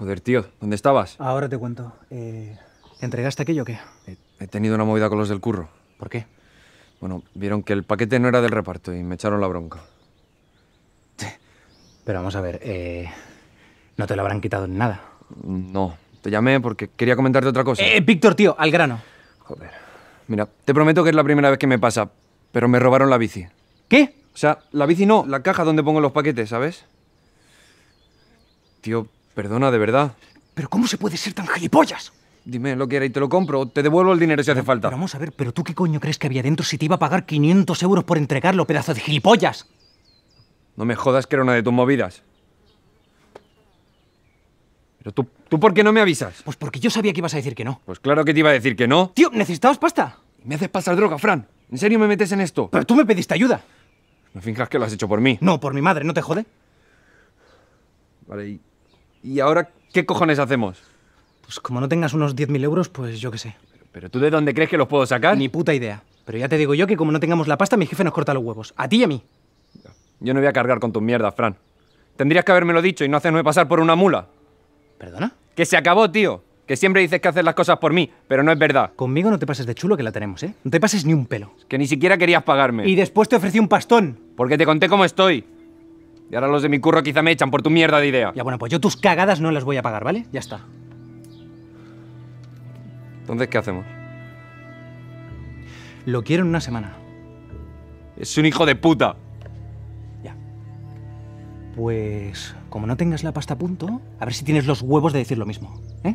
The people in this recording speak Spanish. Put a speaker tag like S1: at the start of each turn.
S1: Joder, tío, ¿dónde estabas?
S2: Ahora te cuento. Eh, entregaste aquello o qué?
S1: He, tenido una movida con los del curro. ¿Por qué? Bueno, vieron que el paquete no era del reparto y me echaron la bronca. Pero vamos a ver,
S2: eh, ¿no te lo habrán quitado en nada?
S1: No, te llamé porque quería comentarte otra cosa. Eh, Víctor, tío, al grano. Joder. Mira, te prometo que es la primera vez que me pasa, pero me robaron la bici. ¿Qué? O sea, la bici no, la caja donde pongo los paquetes, ¿sabes? Tío, Perdona, de verdad. ¿Pero cómo
S2: se puede ser tan gilipollas?
S1: Dime lo que era y te lo compro. Te devuelvo el dinero si hace falta. vamos
S2: a ver, ¿pero tú qué coño crees que había dentro si te iba a pagar 500 euros por entregarlo, pedazo de gilipollas?
S1: No me jodas que era una de tus movidas. Pero tú, ¿tú por qué no me avisas?
S2: Pues porque yo sabía que ibas a
S1: decir que no. Pues claro que te iba a decir que no. Tío, ¿necesitabas pasta? Me haces pasar droga, Fran. ¿En serio me metes en esto? Pero tú me pediste ayuda. No finjas que lo has hecho por mí. No, por mi madre, ¿no te jode? Vale, y ¿Y ahora qué cojones hacemos?
S2: Pues como no tengas unos 10.000 euros, pues yo qué sé.
S1: ¿Pero tú de dónde crees que los puedo sacar? Ni puta idea. Pero ya te digo yo que como no tengamos
S2: la pasta, mi jefe nos corta los huevos. A ti y a mí.
S1: Yo no voy a cargar con tus mierdas, Fran. Tendrías que habérmelo dicho y no hacerme pasar por una mula. ¿Perdona? Que se acabó, tío. Que siempre dices que haces las cosas por mí, pero no es verdad. Conmigo no te pases de chulo que la tenemos, ¿eh?
S2: No te pases ni un pelo.
S1: que ni siquiera querías pagarme. Y
S2: después te ofrecí un pastón.
S1: Porque te conté cómo estoy. Y ahora los de mi curro quizá me echan por tu mierda de idea.
S2: Ya, bueno, pues yo tus cagadas no las voy a pagar, ¿vale? Ya está.
S1: Entonces, ¿qué hacemos?
S2: Lo quiero en una semana.
S1: Es un hijo de puta. Ya.
S2: Pues, como no tengas la pasta a punto, a ver si tienes los huevos de decir lo mismo, ¿eh?